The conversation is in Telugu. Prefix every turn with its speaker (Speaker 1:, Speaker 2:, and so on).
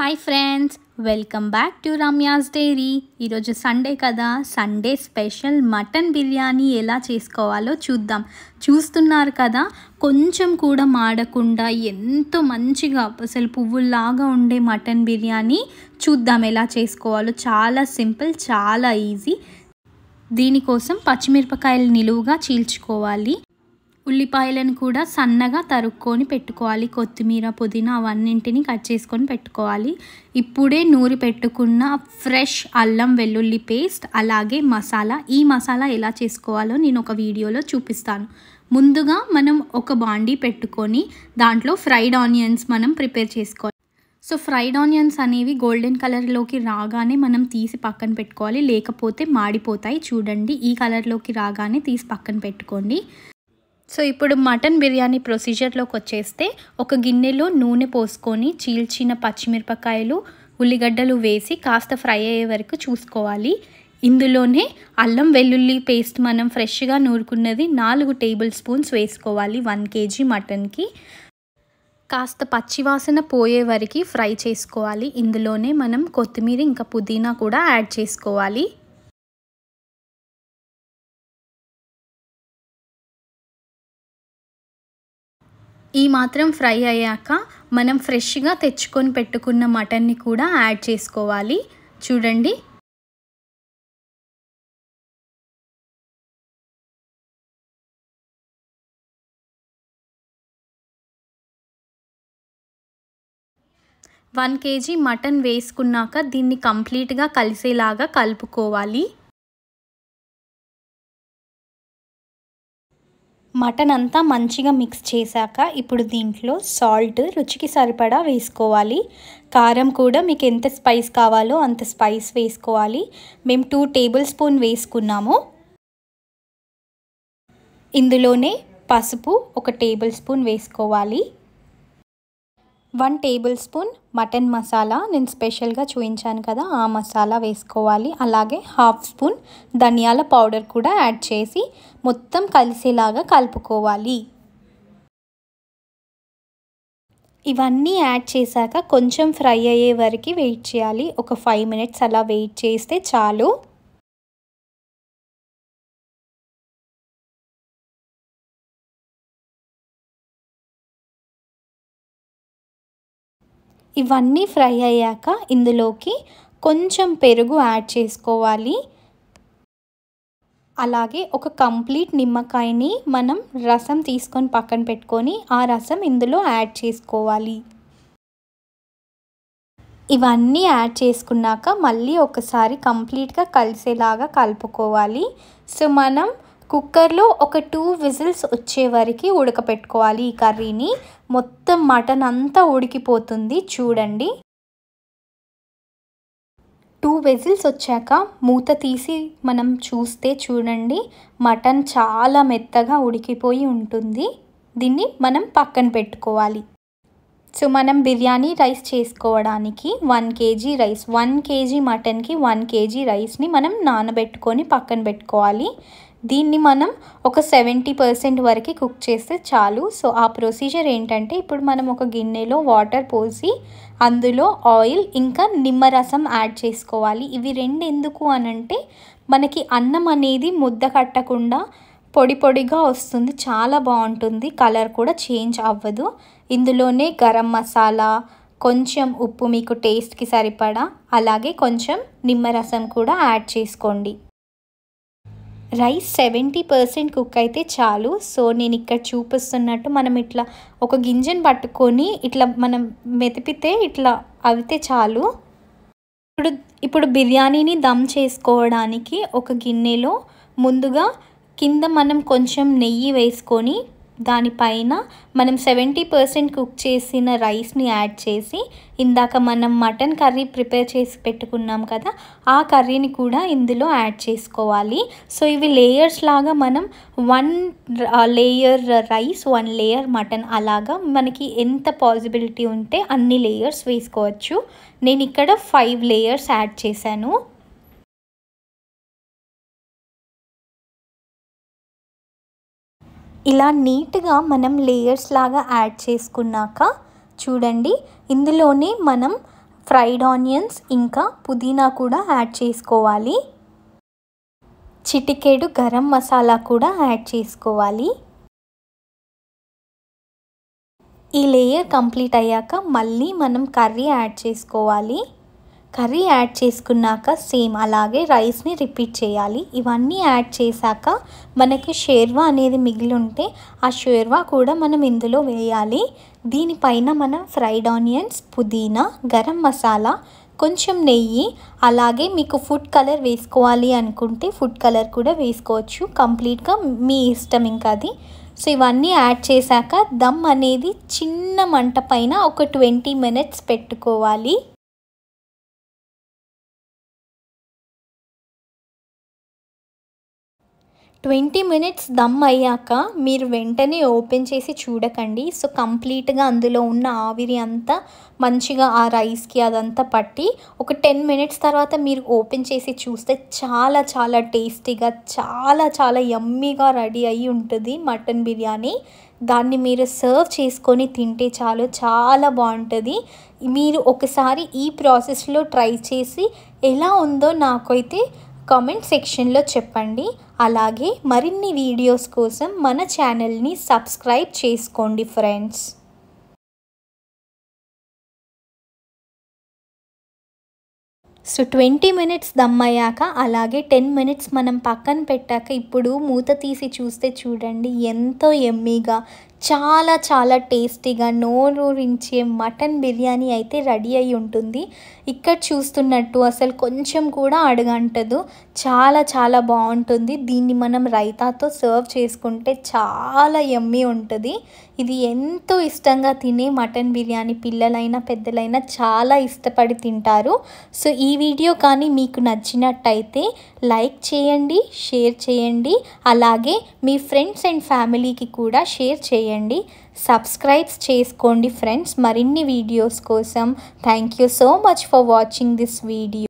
Speaker 1: hi friends welcome back to Ramya's diary ఈరోజు సండే కదా సండే స్పెషల్ మటన్ బిర్యానీ ఎలా చేసుకోవాలో చూద్దాం చూస్తున్నారు కదా కొంచెం కూడా మాడకుండా ఎంతో మంచిగా అసలు పువ్వుల్లాగా ఉండే మటన్ బిర్యానీ చూద్దాం ఎలా చేసుకోవాలో చాలా సింపుల్ చాలా ఈజీ దీనికోసం పచ్చిమిరపకాయలు నిలువుగా చీల్చుకోవాలి ఉల్లిపాయలను కూడా సన్నగా తరుక్కొని పెట్టుకోవాలి కొత్తిమీర పుదీనా అవన్నింటిని కట్ చేసుకొని పెట్టుకోవాలి ఇప్పుడే నూరి పెట్టుకున్న ఫ్రెష్ అల్లం వెల్లుల్లి పేస్ట్ అలాగే మసాలా ఈ మసాలా ఎలా చేసుకోవాలో నేను ఒక వీడియోలో చూపిస్తాను ముందుగా మనం ఒక బాండీ పెట్టుకొని దాంట్లో ఫ్రైడ్ ఆనియన్స్ మనం ప్రిపేర్ చేసుకోవాలి సో ఫ్రైడ్ ఆనియన్స్ అనేవి గోల్డెన్ కలర్లోకి రాగానే మనం తీసి పక్కన పెట్టుకోవాలి లేకపోతే మాడిపోతాయి చూడండి ఈ కలర్లోకి రాగానే తీసి పక్కన పెట్టుకోండి సో ఇప్పుడు మటన్ బిర్యానీ ప్రొసీజర్లోకి వచ్చేస్తే ఒక గిన్నెలో నూనె పోసుకొని చీల్చిన పచ్చిమిరపకాయలు ఉల్లిగడ్డలు వేసి కాస్త ఫ్రై అయ్యే వరకు చూసుకోవాలి ఇందులోనే అల్లం వెల్లుల్లి పేస్ట్ మనం ఫ్రెష్గా నూరుకున్నది నాలుగు టేబుల్ స్పూన్స్ వేసుకోవాలి వన్ కేజీ మటన్కి కాస్త పచ్చివాసన పోయే వరకు ఫ్రై చేసుకోవాలి ఇందులోనే మనం కొత్తిమీర ఇంకా పుదీనా కూడా యాడ్ చేసుకోవాలి ఈ మాత్రం ఫ్రై అయ్యాక మనం ఫ్రెష్గా తెచ్చుకొని పెట్టుకున్న మటన్ని కూడా యాడ్ చేసుకోవాలి చూడండి వన్ కేజీ మటన్ వేసుకున్నాక దీన్ని కంప్లీట్గా కలిసేలాగా కలుపుకోవాలి మటన్ అంతా మంచిగా మిక్స్ చేశాక ఇప్పుడు దీంట్లో సాల్ట్ రుచికి సరిపడా వేసుకోవాలి కారం కూడా మీకు ఎంత స్పైస్ కావాలో అంత స్పైస్ వేసుకోవాలి మేము టూ టేబుల్ స్పూన్ వేసుకున్నాము ఇందులోనే పసుపు ఒక టేబుల్ స్పూన్ వేసుకోవాలి one tablespoon mutton masala నేను స్పెషల్గా చూపించాను కదా ఆ మసాలా వేసుకోవాలి అలాగే హాఫ్ స్పూన్ ధనియాల పౌడర్ కూడా యాడ్ చేసి మొత్తం కలిసేలాగా కలుపుకోవాలి ఇవన్నీ యాడ్ చేశాక కొంచెం ఫ్రై అయ్యే వరకు వెయిట్ చేయాలి ఒక ఫైవ్ మినిట్స్ అలా వెయిట్ చేస్తే చాలు ఇవన్నీ ఫ్రై అయ్యాక ఇందులోకి కొంచెం పెరుగు యాడ్ చేసుకోవాలి అలాగే ఒక కంప్లీట్ నిమ్మకాయని మనం రసం తీసుకొని పక్కన పెట్టుకొని ఆ రసం ఇందులో యాడ్ చేసుకోవాలి ఇవన్నీ యాడ్ చేసుకున్నాక మళ్ళీ ఒకసారి కంప్లీట్గా కలిసేలాగా కలుపుకోవాలి సో మనం కుక్కర్లో ఒక టూ విజిల్స్ వచ్చే వరకు ఉడకపెట్టుకోవాలి ఈ కర్రీని మొత్తం మటన్ అంతా ఉడికిపోతుంది చూడండి టూ విజిల్స్ వచ్చాక మూత తీసి మనం చూస్తే చూడండి మటన్ చాలా మెత్తగా ఉడికిపోయి ఉంటుంది దీన్ని మనం పక్కన పెట్టుకోవాలి సో మనం బిర్యానీ రైస్ చేసుకోవడానికి one KG rice one KG మటన్కి వన్ కేజీ రైస్ని మనం నానబెట్టుకొని పక్కన పెట్టుకోవాలి దీన్ని మనం ఒక సెవెంటీ పర్సెంట్ వరకు కుక్ చేస్తే చాలు సో ఆ ప్రొసీజర్ ఏంటంటే ఇప్పుడు మనం ఒక గిన్నెలో వాటర్ పోసి అందులో ఆయిల్ ఇంకా నిమ్మరసం యాడ్ చేసుకోవాలి ఇవి రెండు ఎందుకు అనంటే మనకి అన్నం అనేది ముద్ద కట్టకుండా పొడి పొడిగా వస్తుంది చాలా బాగుంటుంది కలర్ కూడా చేంజ్ అవ్వదు ఇందులోనే గరం మసాలా కొంచెం ఉప్పు మీకు టేస్ట్కి సరిపడా అలాగే కొంచెం నిమ్మరసం కూడా యాడ్ చేసుకోండి రైస్ సెవెంటీ పర్సెంట్ కుక్ అయితే చాలు సో నేను ఇక్కడ చూపిస్తున్నట్టు మనం ఇట్లా ఒక గింజను పట్టుకొని ఇట్లా మనం మెతిపితే ఇట్లా అవితే చాలు ఇప్పుడు ఇప్పుడు బిర్యానీని దమ్ చేసుకోవడానికి ఒక గిన్నెలో ముందుగా కింద మనం కొంచెం నెయ్యి వేసుకొని దానిపైన మనం సెవెంటీ పర్సెంట్ కుక్ చేసిన రైస్ని యాడ్ చేసి ఇందాక మనం మటన్ కర్రీ ప్రిపేర్ చేసి పెట్టుకున్నాం కదా ఆ కర్రీని కూడా ఇందులో యాడ్ చేసుకోవాలి సో ఇవి లేయర్స్ లాగా మనం one layer rice one layer mutton అలాగా మనకి ఎంత పాసిబిలిటీ ఉంటే అన్ని లేయర్స్ వేసుకోవచ్చు నేను ఇక్కడ ఫైవ్ లేయర్స్ యాడ్ చేశాను ఇలా నీట్గా మనం లేయర్స్ లాగా యాడ్ చేసుకున్నాక చూడండి ఇందులోనే మనం ఫ్రైడ్ ఆనియన్స్ ఇంకా పుదీనా కూడా యాడ్ చేసుకోవాలి చిటికేడు గరం మసాలా కూడా యాడ్ చేసుకోవాలి ఈ లేయర్ కంప్లీట్ అయ్యాక మళ్ళీ మనం కర్రీ యాడ్ చేసుకోవాలి కర్రీ యాడ్ చేసుకున్నాక సేమ్ అలాగే రైస్ని రిపీట్ చేయాలి ఇవన్నీ యాడ్ చేశాక మనకి షేర్వా అనేది మిగిలి ఉంటే ఆ షేర్వా కూడా మనం ఇందులో వేయాలి దీనిపైన మనం ఫ్రైడ్ ఆనియన్స్ పుదీనా గరం మసాలా కొంచెం నెయ్యి అలాగే మీకు ఫుడ్ కలర్ వేసుకోవాలి అనుకుంటే ఫుడ్ కలర్ కూడా వేసుకోవచ్చు కంప్లీట్గా మీ ఇష్టం ఇంకా అది సో ఇవన్నీ యాడ్ చేశాక దమ్ అనేది చిన్న మంట పైన ఒక ట్వంటీ మినిట్స్ పెట్టుకోవాలి ట్వంటీ మినిట్స్ దమ్ అయ్యాక మీరు వెంటనే ఓపెన్ చేసి చూడకండి సో కంప్లీట్గా అందులో ఉన్న ఆవిరి అంతా మంచిగా ఆ రైస్కి అదంతా పట్టి ఒక టెన్ మినిట్స్ తర్వాత మీరు ఓపెన్ చేసి చూస్తే చాలా చాలా టేస్టీగా చాలా చాలా యమ్మీగా రెడీ అయి ఉంటుంది మటన్ బిర్యానీ దాన్ని మీరు సర్వ్ చేసుకొని తింటే చాలు చాలా బాగుంటుంది మీరు ఒకసారి ఈ ప్రాసెస్లో ట్రై చేసి ఎలా ఉందో నాకైతే కామెంట్ సెక్షన్లో చెప్పండి అలాగే మరిన్ని వీడియోస్ కోసం మన ఛానల్ని సబ్స్క్రైబ్ చేసుకోండి ఫ్రెండ్స్ సో ట్వంటీ మినిట్స్ దమ్మయ్యాక అలాగే టెన్ మినిట్స్ మనం పక్కన పెట్టాక ఇప్పుడు మూత తీసి చూస్తే చూడండి ఎంతో ఎమ్మీగా చాలా చాలా టేస్టీగా నోరూరించే మటన్ బిర్యానీ అయితే రెడీ అయి ఉంటుంది ఇక్కడ చూస్తున్నట్టు అసలు కొంచెం కూడా అడగంటదు చాలా చాలా బాగుంటుంది దీన్ని మనం రైతాతో సర్వ్ చేసుకుంటే చాలా ఎమ్మి ఉంటుంది ఇది ఎంతో ఇష్టంగా తినే మటన్ బిర్యానీ పిల్లలైనా పెద్దలైనా చాలా ఇష్టపడి తింటారు సో ఈ వీడియో కానీ మీకు నచ్చినట్టయితే లైక్ చేయండి షేర్ చేయండి అలాగే మీ ఫ్రెండ్స్ అండ్ ఫ్యామిలీకి కూడా షేర్ చేయండి చేయండి సబ్స్క్రైబ్స్ చేసుకోండి ఫ్రెండ్స్ మరిన్ని వీడియోస్ కోసం thank you so much for watching this video